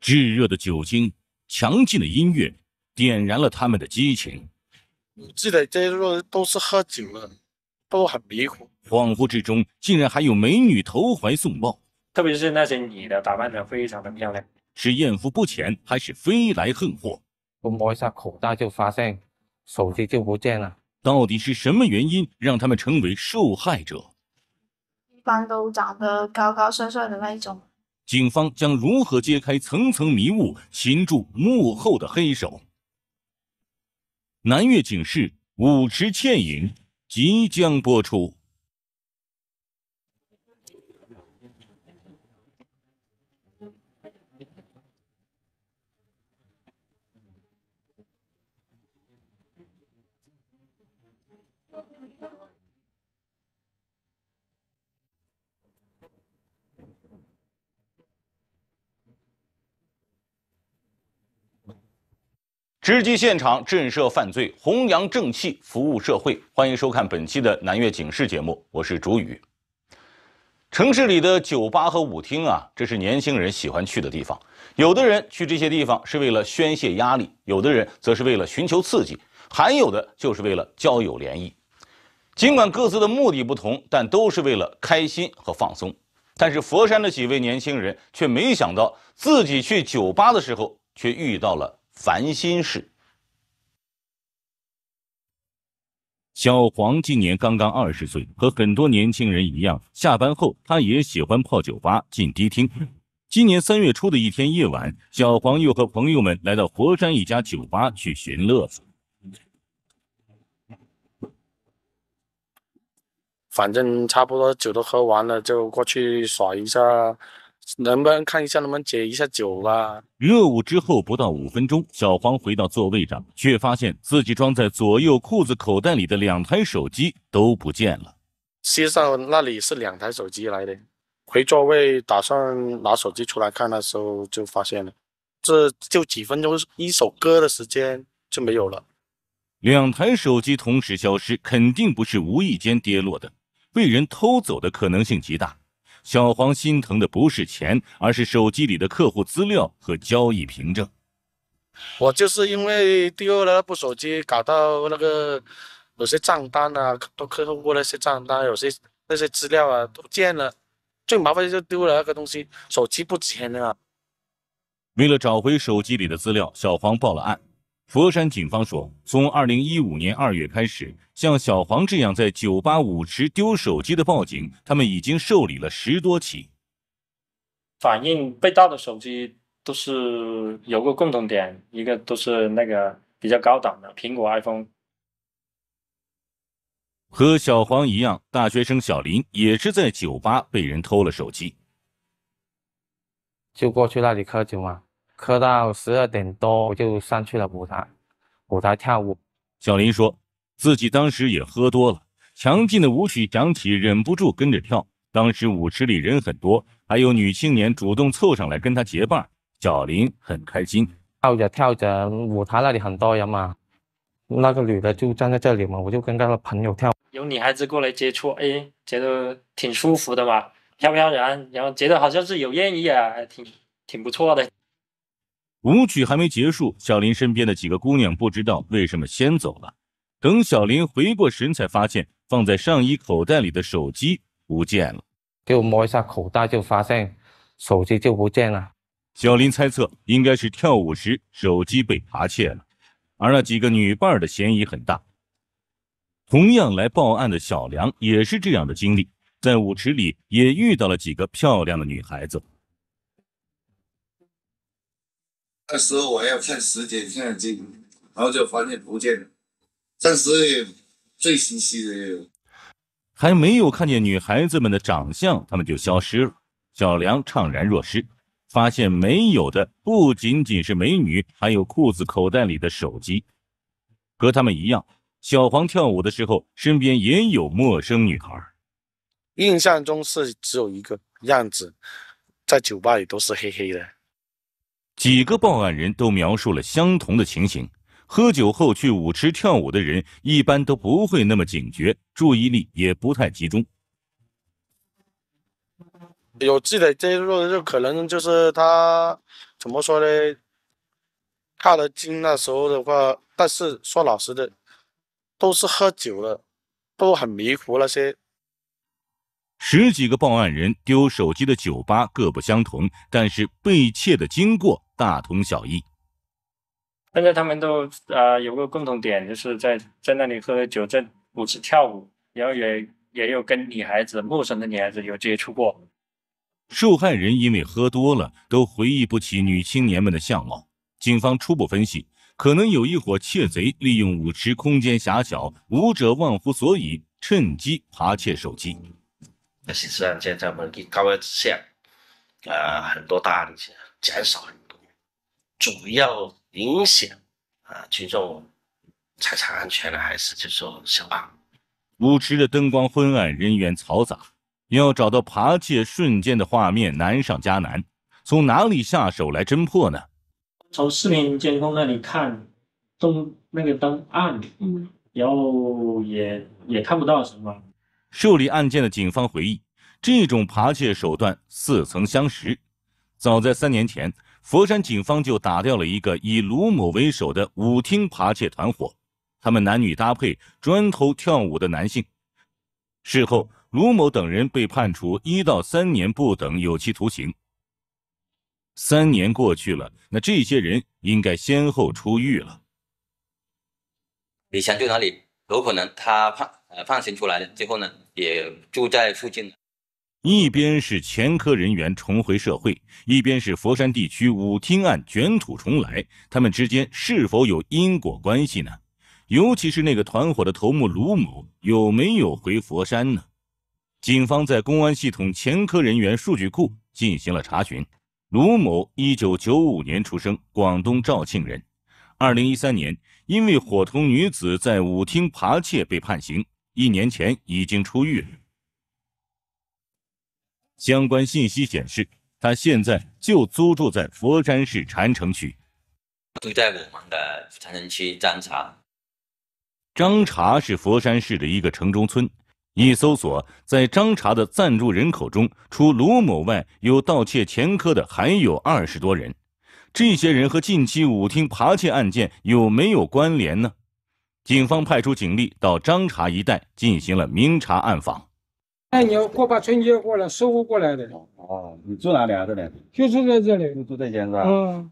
炙热的酒精，强劲的音乐，点燃了他们的激情。记得这在入都是喝酒了，都很迷糊。恍惚之中，竟然还有美女投怀送抱，特别是那些女的打扮的非常的漂亮。是艳福不浅，还是飞来横祸？我摸一下口袋，就发现手机就不见了。到底是什么原因让他们成为受害者？一般都长得高高帅帅的那一种。警方将如何揭开层层迷雾，擒住幕后的黑手？南岳警示，舞池倩影即将播出。直击现场，震慑犯罪，弘扬正气，服务社会。欢迎收看本期的《南粤警示》节目，我是主宇。城市里的酒吧和舞厅啊，这是年轻人喜欢去的地方。有的人去这些地方是为了宣泄压力，有的人则是为了寻求刺激，还有的就是为了交友联谊。尽管各自的目的不同，但都是为了开心和放松。但是佛山的几位年轻人却没想到，自己去酒吧的时候却遇到了。烦心事。小黄今年刚刚二十岁，和很多年轻人一样，下班后他也喜欢泡酒吧、进迪厅。今年三月初的一天夜晚，小黄又和朋友们来到佛山一家酒吧去寻乐子。反正差不多酒都喝完了，就过去耍一下。能不能看一下，能不能解一下酒啊？热舞之后不到五分钟，小黄回到座位上，却发现自己装在左右裤子口袋里的两台手机都不见了。际上那里是两台手机来的，回座位打算拿手机出来看的时候就发现了，这就几分钟一首歌的时间就没有了。两台手机同时消失，肯定不是无意间跌落的，被人偷走的可能性极大。小黄心疼的不是钱，而是手机里的客户资料和交易凭证。我就是因为丢了那部手机，搞到那个有些账单啊，都客户那些账单，有些那些资料啊都见了。最麻烦就丢了那个东西，手机不值钱了。为了找回手机里的资料，小黄报了案。佛山警方说，从2015年2月开始，像小黄这样在酒吧舞池丢手机的报警，他们已经受理了十多起。反映被盗的手机都是有个共同点，一个都是那个比较高档的苹果 iPhone。和小黄一样，大学生小林也是在酒吧被人偷了手机，就过去那里喝酒嘛。喝到十二点多我就上去了舞台，舞台跳舞。小林说自己当时也喝多了，强劲的舞曲响起，忍不住跟着跳。当时舞池里人很多，还有女青年主动凑上来跟他结伴。小林很开心，跳着跳着，舞台那里很多人嘛，那个女的就站在这里嘛，我就跟她的朋友跳。有女孩子过来接触，哎，觉得挺舒服的嘛，飘飘然，然后觉得好像是有艳遇啊，挺挺不错的。舞曲还没结束，小林身边的几个姑娘不知道为什么先走了。等小林回过神，才发现放在上衣口袋里的手机不见了。就摸一下口袋，就发现手机就不见了。小林猜测，应该是跳舞时手机被扒窃了，而那几个女伴的嫌疑很大。同样来报案的小梁也是这样的经历，在舞池里也遇到了几个漂亮的女孩子。那时候我要看时间，看进，然后就发现不见了。当时最心虚的，还没有看见女孩子们的长相，她们就消失了。小梁怅然若失，发现没有的不仅仅是美女，还有裤子口袋里的手机。和他们一样，小黄跳舞的时候，身边也有陌生女孩。印象中是只有一个样子，在酒吧里都是黑黑的。几个报案人都描述了相同的情形：，喝酒后去舞池跳舞的人一般都不会那么警觉，注意力也不太集中。有记得这路就可能就是他怎么说呢？看得精那时候的话，但是说老实的，都是喝酒了，都很迷糊那些。十几个报案人丢手机的酒吧各不相同，但是被窃的经过。大同小异。现在他们都啊有个共同点，就是在在那里喝酒，在舞池跳舞，然后也也有跟女孩子、陌生的女孩子有接触过。受害人因为喝多了，都回忆不起女青年们的相貌。警方初步分析，可能有一伙窃贼利用舞池空间狭小，舞者忘乎所以，趁机扒窃手机。刑事案件在我们高危县啊，很多大案件减少。主要影响啊，群众财产安全呢，还是就说什么？舞池的灯光昏暗，人员嘈杂，要找到扒窃瞬间的画面难上加难。从哪里下手来侦破呢？从视频监控那里看，灯那个灯暗，嗯，然后也也看不到什么。受理案件的警方回忆，这种扒窃手段似曾相识，早在三年前。佛山警方就打掉了一个以卢某为首的舞厅扒窃团伙，他们男女搭配专偷跳舞的男性。事后，卢某等人被判处一到三年不等有期徒刑。三年过去了，那这些人应该先后出狱了。以前在哪里？有可能他判呃判刑出来之后呢，也住在附近。一边是前科人员重回社会，一边是佛山地区舞厅案卷土重来，他们之间是否有因果关系呢？尤其是那个团伙的头目卢某有没有回佛山呢？警方在公安系统前科人员数据库进行了查询，卢某一九九五年出生，广东肇庆人，二零一三年因为伙同女子在舞厅扒窃被判刑，一年前已经出狱。相关信息显示，他现在就租住在佛山市禅城区，对在我们的禅城区张茶。张茶是佛山市的一个城中村。一搜索，在张茶的暂住人口中，除卢某外，有盗窃前科的还有二十多人。这些人和近期舞厅扒窃案件有没有关联呢？警方派出警力到张茶一带进行了明察暗访。那你要过把春节过来，收五过来的。哦，你住哪里啊？这里就住在这里，这在是吧？嗯。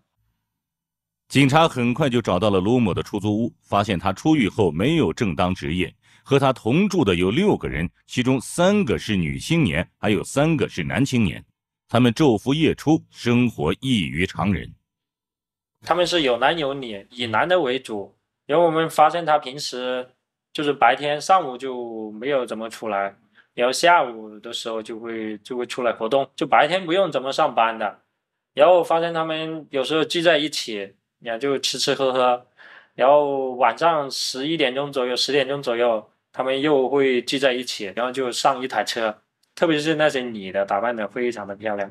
警察很快就找到了卢某的出租屋，发现他出狱后没有正当职业。和他同住的有六个人，其中三个是女青年，还有三个是男青年。他们昼伏夜出，生活异于常人。他们是有男有女，以男的为主。然后我们发现他平时就是白天上午就没有怎么出来。然后下午的时候就会就会出来活动，就白天不用怎么上班的。然后发现他们有时候聚在一起，也就吃吃喝喝。然后晚上十一点钟左右、十点钟左右，他们又会聚在一起，然后就上一台车。特别是那些女的，打扮的非常的漂亮。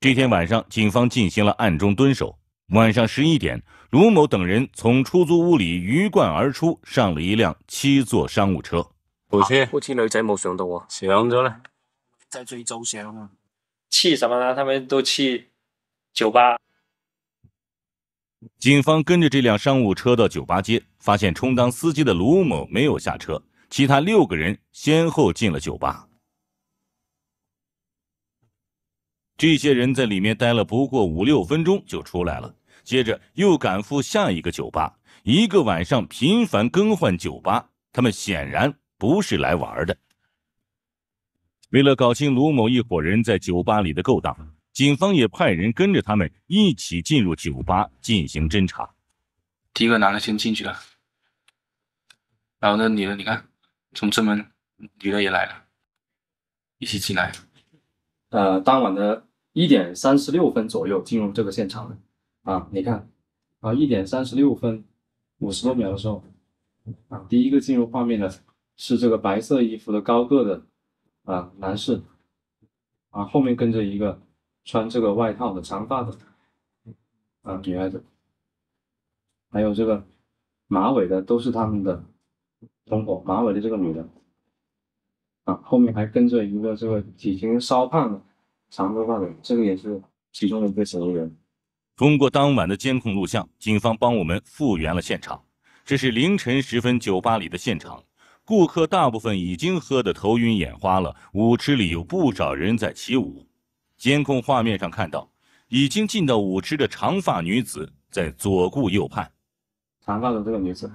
这天晚上，警方进行了暗中蹲守。晚上十一点，卢某等人从出租屋里鱼贯而出，上了一辆七座商务车。好似好似女仔冇上到啊，上咗咧，在最早上啊，去什么呢？他们都去酒吧。警方跟着这辆商务车到酒吧街，发现充当司机的卢某没有下车，其他六个人先后进了酒吧。这些人在里面待了不过五六分钟就出来了，接着又赶赴下一个酒吧，一个晚上频繁更换酒吧，他们显然。不是来玩的。为了搞清卢某一伙人在酒吧里的勾当，警方也派人跟着他们一起进入酒吧进行侦查。第一个男的先进去了，然后那女的，你看，从正门，女的也来了，一起进来。呃，当晚的一点三十六分左右进入这个现场的啊，你看，啊，一点三十六分五十多秒的时候，啊，第一个进入画面的。是这个白色衣服的高个的啊，男士，啊，后面跟着一个穿这个外套的长发的啊女孩子，还有这个马尾的都是他们的同伙。马尾的这个女的啊，后面还跟着一个这个体型稍胖的长头发的，这个也是其中的一个嫌疑人。通过当晚的监控录像，警方帮我们复原了现场。这是凌晨时分酒吧里的现场。顾客大部分已经喝得头晕眼花了，舞池里有不少人在起舞。监控画面上看到，已经进到舞池的长发女子在左顾右盼。长发的这个女子，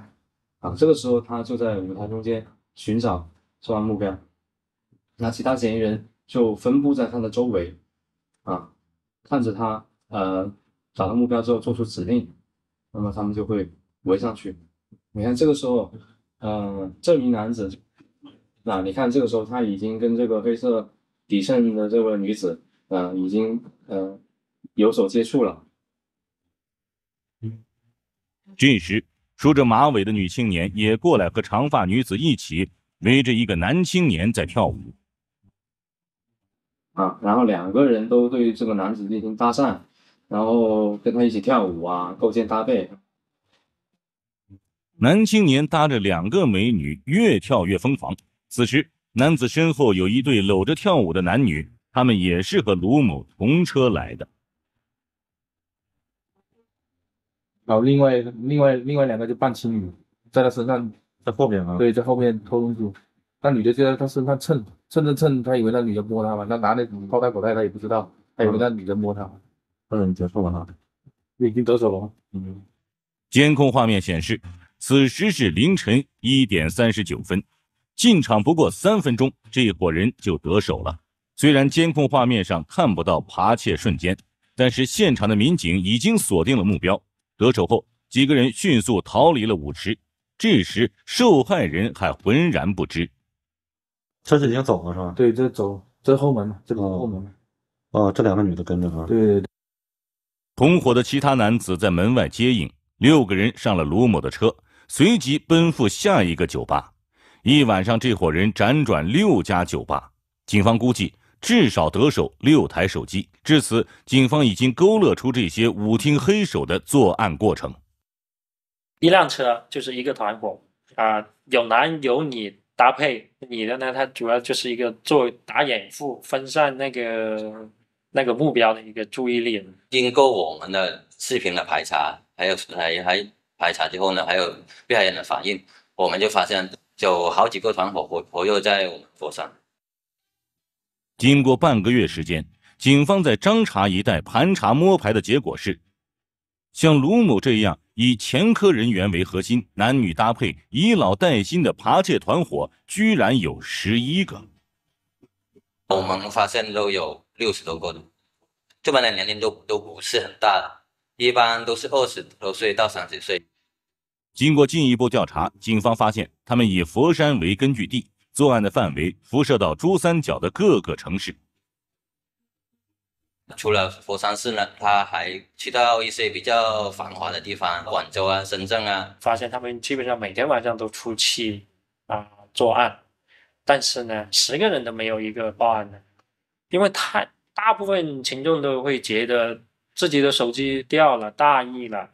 啊，这个时候她就在舞台中间寻找作案目标。那其他嫌疑人就分布在她的周围，啊，看着她，呃，找到目标之后做出指令，那么他们就会围上去。你看这个时候。嗯，这名男子，那你看，这个时候他已经跟这个黑色底衬的这位女子，嗯，已经嗯有所接触了。这时，梳着马尾的女青年也过来和长发女子一起围着一个男青年在跳舞。啊，然后两个人都对这个男子进行搭讪，然后跟他一起跳舞啊，勾肩搭背。男青年搭着两个美女，越跳越疯狂。此时，男子身后有一对搂着跳舞的男女，他们也是和卢某同车来的。好，另外另外另外两个就扮情侣，在他身上，在后面啊，对，在后面偷东西。那女的就在他身上蹭蹭着蹭，他以为那女的摸他嘛。那男的掏他口袋，他也不知道，他以为那女的摸他。嗯，结束了哈，已经得手了。嗯，监控画面显示。此时是凌晨一点三十九分，进场不过三分钟，这伙人就得手了。虽然监控画面上看不到扒窃瞬间，但是现场的民警已经锁定了目标。得手后，几个人迅速逃离了舞池，这时受害人还浑然不知。车子已经走了是吧？对，这走，这后门嘛，这个后门。哦，这两个女的跟着哈。对对对。同伙的其他男子在门外接应，六个人上了卢某的车。随即奔赴下一个酒吧，一晚上这伙人辗转六家酒吧，警方估计至少得手六台手机。至此，警方已经勾勒出这些舞厅黑手的作案过程。一辆车就是一个团伙啊，有男有女搭配，女的呢，她主要就是一个做打掩护、分散那个那个目标的一个注意力。经过我们的视频的排查，还有还还还。排查之后呢，还有被害人的反应，我们就发现有好几个团伙活活跃在我们佛山。经过半个月时间，警方在张槎一带盘查摸排的结果是，像卢某这样以前科人员为核心，男女搭配，以老带新的扒窃团伙，居然有十一个。我们发现都有六十多个的，这边的年龄都都不是很大了，一般都是二十多岁到三十岁。经过进一步调查，警方发现他们以佛山为根据地，作案的范围辐射到珠三角的各个城市。除了佛山市呢，他还去到一些比较繁华的地方，广州啊、深圳啊。发现他们基本上每天晚上都出去啊作案，但是呢，十个人都没有一个报案的，因为他大部分群众都会觉得自己的手机掉了，大意了。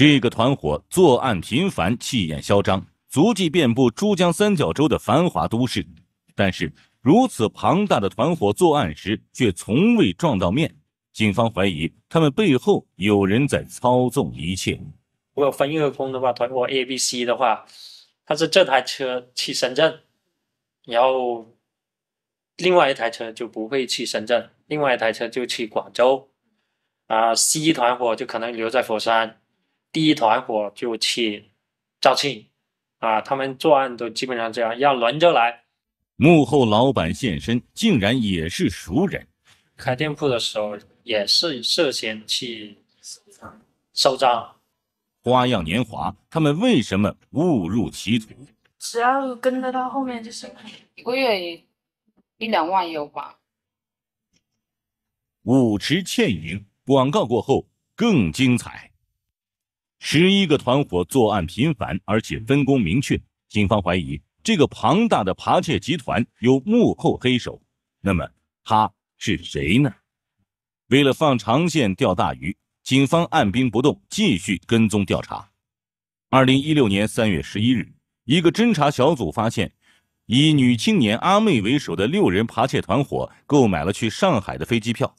这个团伙作案频繁，气焰嚣张，足迹遍布珠江三角洲的繁华都市。但是，如此庞大的团伙作案时却从未撞到面。警方怀疑他们背后有人在操纵一切。我要分一个工的话，团伙 A、B、C 的话，他是这台车去深圳，然后另外一台车就不会去深圳，另外一台车就去广州。啊，C 团伙就可能留在佛山。第一团伙就请赵庆啊，他们作案都基本上这样，要轮着来。幕后老板现身，竟然也是熟人。开店铺的时候也是涉嫌去收账。花样年华，他们为什么误入歧途？只要跟在他后面，就是一个月一两万也有吧。舞池倩影，广告过后更精彩。十一个团伙作案频繁，而且分工明确。警方怀疑这个庞大的扒窃集团有幕后黑手，那么他是谁呢？为了放长线钓大鱼，警方按兵不动，继续跟踪调查。二零一六年三月十一日，一个侦查小组发现，以女青年阿妹为首的六人扒窃团伙购买了去上海的飞机票。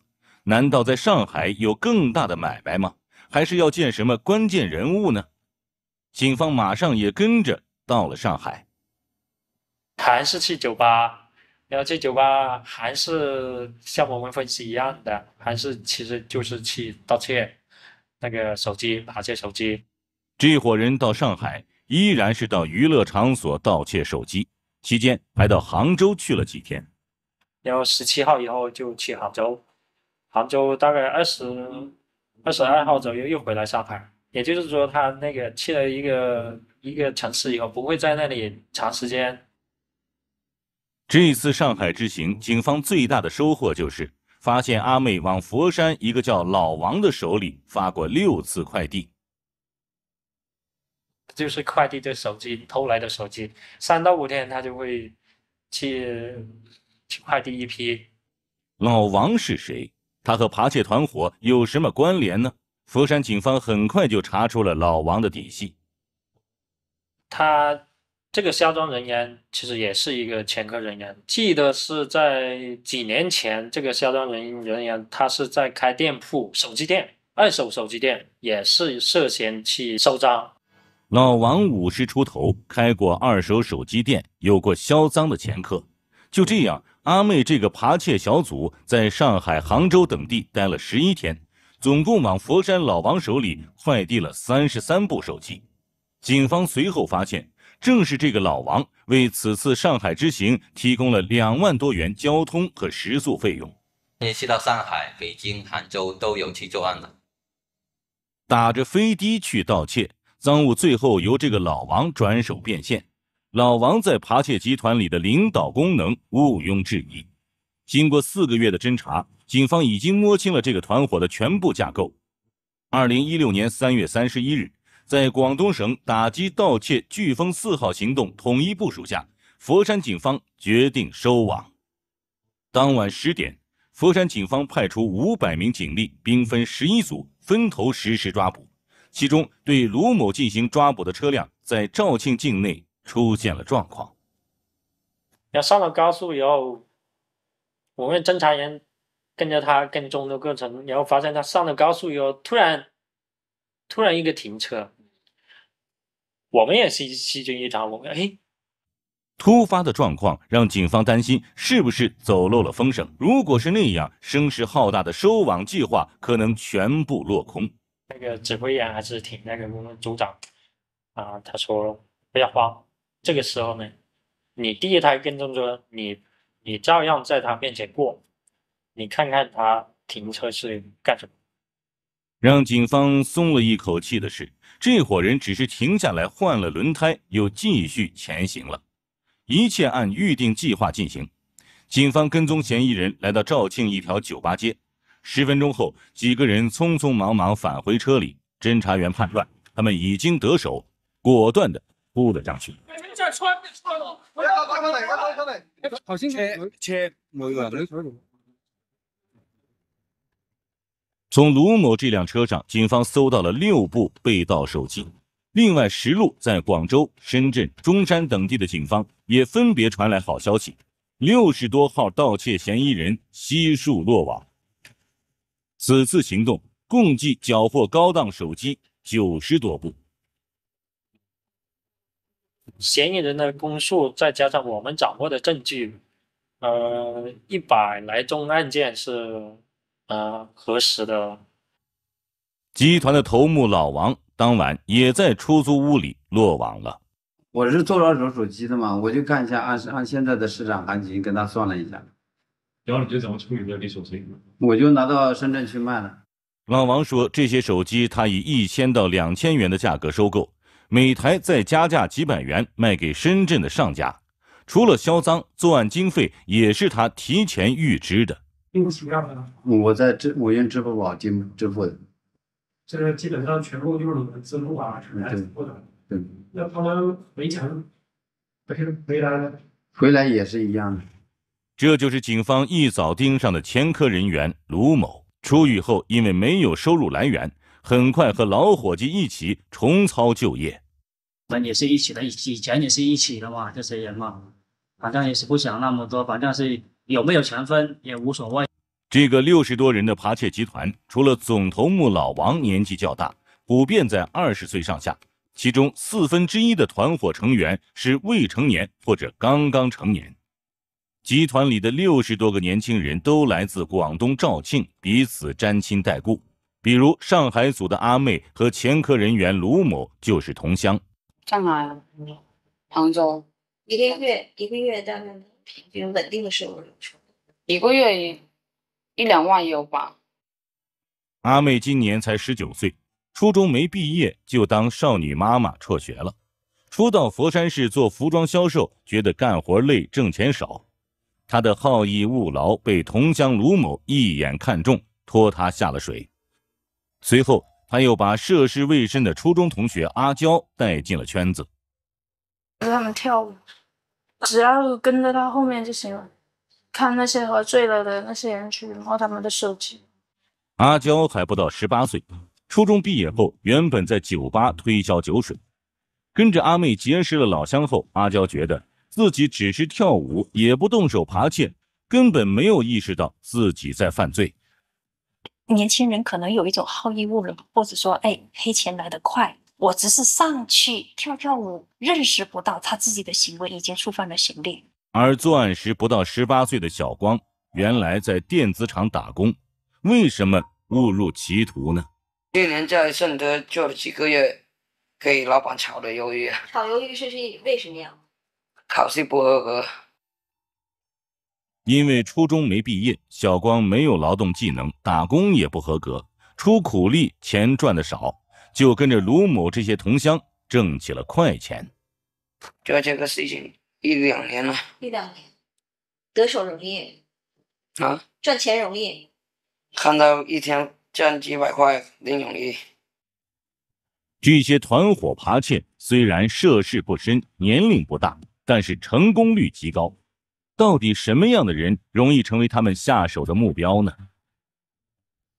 难道在上海有更大的买卖吗？还是要见什么关键人物呢？警方马上也跟着到了上海。还是去酒吧，然后去酒吧，还是像我们分析一样的，还是其实就是去盗窃那个手机、扒窃手机。这伙人到上海依然是到娱乐场所盗窃手机，期间还到杭州去了几天。然后十七号以后就去杭州，杭州大概二十。二十二号左右又回来上海，也就是说，他那个去了一个一个城市以后，不会在那里长时间。这次上海之行，警方最大的收获就是发现阿妹往佛山一个叫老王的手里发过六次快递，就是快递这手机偷来的手机，三到五天他就会去去快递一批。老王是谁？他和扒窃团伙有什么关联呢？佛山警方很快就查出了老王的底细。他这个销赃人员其实也是一个前科人员，记得是在几年前，这个销赃人人员他是在开店铺手机店，二手手机店也是涉嫌去收赃。老王五十出头，开过二手手机店，有过销赃的前科。就这样，阿妹这个扒窃小组在上海、杭州等地待了十一天，总共往佛山老王手里快递了三十三部手机。警方随后发现，正是这个老王为此次上海之行提供了两万多元交通和食宿费用。联系到上海、北京、杭州都有去作案的，打着飞的去盗窃赃物，最后由这个老王转手变现。老王在扒窃集团里的领导功能毋庸置疑。经过四个月的侦查，警方已经摸清了这个团伙的全部架构。二零一六年三月三十一日，在广东省打击盗窃“飓风四号”行动统一部署下，佛山警方决定收网。当晚十点，佛山警方派出五百名警力，兵分十一组，分头实施抓捕。其中，对卢某进行抓捕的车辆在肇庆境内。出现了状况，要上了高速以后，我们侦查员跟着他跟踪的过程，然后发现他上了高速以后，突然，突然一个停车，我们也是细菌一场。我们哎，突发的状况让警方担心是不是走漏了风声。如果是那样，声势浩大的收网计划可能全部落空。那个指挥员还是挺那个，我们组长啊，他说不要慌。这个时候呢，你第一台跟踪车，你你照样在他面前过，你看看他停车是干什么。让警方松了一口气的是，这伙人只是停下来换了轮胎，又继续前行了。一切按预定计划进行，警方跟踪嫌疑人来到肇庆一条酒吧街，十分钟后，几个人匆匆忙忙返回车里。侦查员判断他们已经得手，果断的扑了上去。好，出车出回出从卢某这辆车上，警方搜到了六部被盗手机。另外，十路在广州、深圳、中山等地的警方也分别传来好消息，六十多号盗窃嫌疑人悉数落网。此次行动共计缴获高档手机九十多部。嫌疑人的供述，再加上我们掌握的证据，呃，一百来宗案件是啊，核实的。集团的头目老王当晚也在出租屋里落网了。我是做二手手机的嘛，我就看一下，按按现在的市场行情跟他算了一下。然后你就怎么处理这你手机？我就拿到深圳去卖了。老王说，这些手机他以一千到两千元的价格收购。每台再加价几百元卖给深圳的上家，除了销赃，作案经费也是他提前预支的。用什么支付呢？我在支，我用支付宝支支付的。这个基本上全部就是用支付宝来支付的。对。那他们回城，回回来呢？回来也是一样的。这就是警方一早盯上的前科人员卢某。出狱后，因为没有收入来源，很快和老伙计一起重操旧业。们也是一起的，以前也是一起的嘛，这些人嘛，反正也是不想那么多，反正是有没有钱分也无所谓。这个六十多人的扒窃集团，除了总头目老王年纪较大，普遍在二十岁上下，其中四分之一的团伙成员是未成年或者刚刚成年。集团里的六十多个年轻人都来自广东肇庆，彼此沾亲带故，比如上海组的阿妹和前科人员卢某就是同乡。在哪杭州。一个月，一个月大概平均稳定的收入一个月一，一两万有吧。阿妹今年才十九岁，初中没毕业就当少女妈妈辍学了。初到佛山市做服装销售，觉得干活累，挣钱少。她的好逸恶劳被同乡卢某一眼看中，拖她下了水。随后。他又把涉世未深的初中同学阿娇带进了圈子。他们跳舞，只要跟在他后面就行了。看那些喝醉了的那些人去摸他们的手机。阿娇还不到十八岁，初中毕业后，原本在酒吧推销酒水。跟着阿妹结识了老乡后，阿娇觉得自己只是跳舞，也不动手扒窃，根本没有意识到自己在犯罪。年轻人可能有一种好逸恶劳，或者说，哎，黑钱来得快，我只是上去跳跳舞，认识不到他自己的行为已经触犯了刑律。而作案时不到十八岁的小光，原来在电子厂打工，为什么误入歧途呢？去年在顺德做了几个月，给老板炒的鱿鱼。炒鱿鱼是是为什么呀？考试不合格。因为初中没毕业，小光没有劳动技能，打工也不合格，出苦力钱赚的少，就跟着卢某这些同乡挣起了快钱。做这个事情一两年了，一两年，得手容易啊，赚钱容易，看到一天赚几百块，挺容易。这些团伙扒窃虽然涉世不深，年龄不大，但是成功率极高。到底什么样的人容易成为他们下手的目标呢？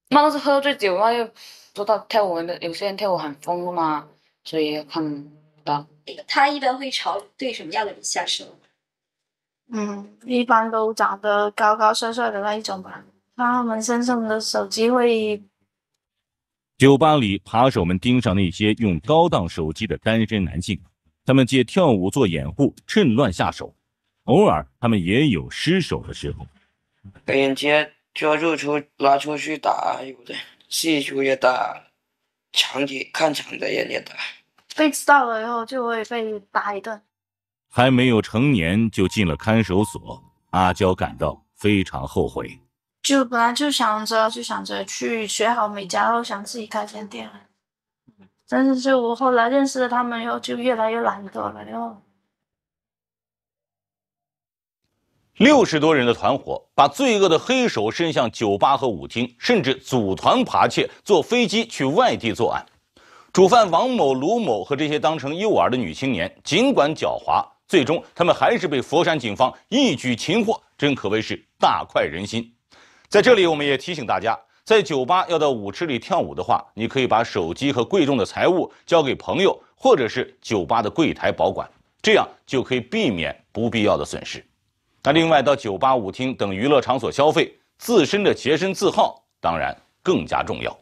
那是喝醉酒嘛，又说到跳舞的，有些人跳舞很疯的嘛，所以很的。他一般会朝对什么样的人下手？嗯，一般都长得高高帅帅的那一种吧。他们身上的手机会。酒吧里，扒手们盯上那些用高档手机的单身男性，他们借跳舞做掩护，趁乱下手。偶尔，他们也有失手的时候。被人接抓住出拉出去打，有的细球也打，墙里看墙的也也打。被知道了以后，就会被打一顿。还没有成年就进了看守所，阿娇感到非常后悔。就本来就想着，就想着去学好美甲，然后想自己开间店。但是就我后来认识了他们，以后，就越来越懒惰了，然后，六十多人的团伙，把罪恶的黑手伸向酒吧和舞厅，甚至组团扒窃、坐飞机去外地作案。主犯王某、卢某和这些当成诱饵的女青年，尽管狡猾，最终他们还是被佛山警方一举擒获，真可谓是大快人心。在这里，我们也提醒大家，在酒吧要到舞池里跳舞的话，你可以把手机和贵重的财物交给朋友或者是酒吧的柜台保管，这样就可以避免不必要的损失。那另外，到酒吧、舞厅等娱乐场所消费，自身的洁身自好当然更加重要。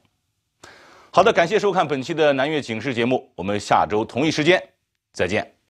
好的，感谢收看本期的南粤警示节目，我们下周同一时间再见。